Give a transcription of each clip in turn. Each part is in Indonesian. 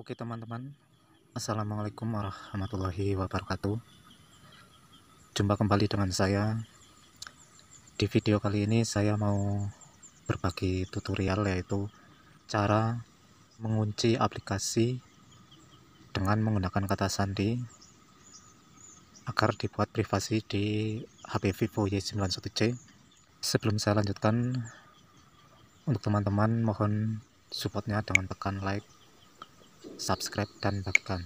Oke teman-teman Assalamualaikum warahmatullahi wabarakatuh Jumpa kembali dengan saya Di video kali ini saya mau berbagi tutorial yaitu Cara mengunci aplikasi dengan menggunakan kata sandi agar dibuat privasi di HP Vivo Y91C sebelum saya lanjutkan untuk teman-teman mohon supportnya dengan tekan like subscribe dan bagikan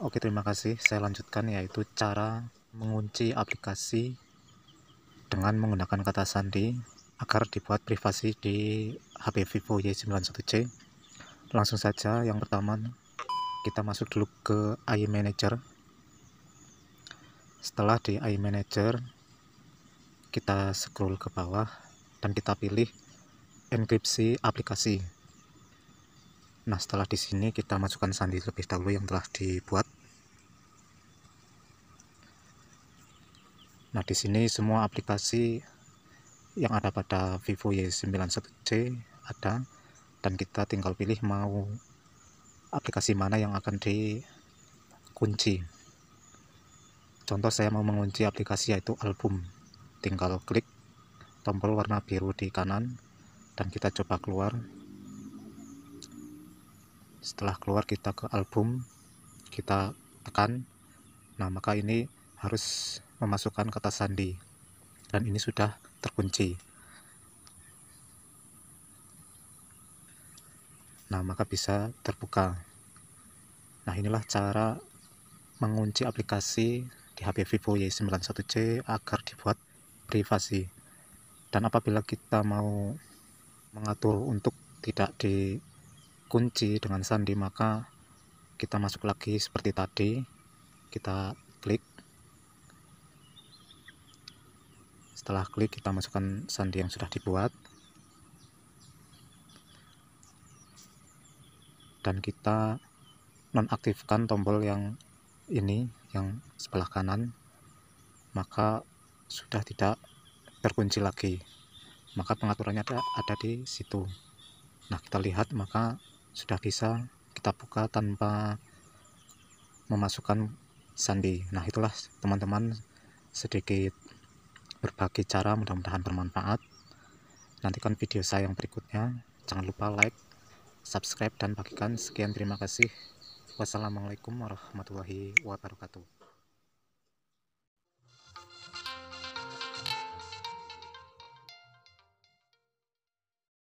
oke terima kasih saya lanjutkan yaitu cara mengunci aplikasi dengan menggunakan kata sandi agar dibuat privasi di HP Vivo Y91C langsung saja yang pertama kita masuk dulu ke iManager setelah di iManager kita scroll ke bawah dan kita pilih enkripsi aplikasi Nah, setelah di sini kita masukkan sandi lebih dahulu yang telah dibuat. Nah, di sini semua aplikasi yang ada pada Vivo Y91C ada dan kita tinggal pilih mau aplikasi mana yang akan dikunci. Contoh saya mau mengunci aplikasi yaitu album. Tinggal klik tombol warna biru di kanan dan kita coba keluar setelah keluar kita ke album kita tekan nah maka ini harus memasukkan kata sandi dan ini sudah terkunci nah maka bisa terbuka nah inilah cara mengunci aplikasi di HP Vivo Y91C agar dibuat privasi dan apabila kita mau mengatur untuk tidak di kunci dengan sandi maka kita masuk lagi seperti tadi kita klik setelah klik kita masukkan sandi yang sudah dibuat dan kita nonaktifkan tombol yang ini yang sebelah kanan maka sudah tidak terkunci lagi maka pengaturannya ada, ada di situ nah kita lihat maka sudah bisa kita buka tanpa memasukkan sandi nah itulah teman-teman sedikit berbagi cara mudah-mudahan bermanfaat nantikan video saya yang berikutnya jangan lupa like subscribe dan bagikan sekian terima kasih wassalamualaikum warahmatullahi wabarakatuh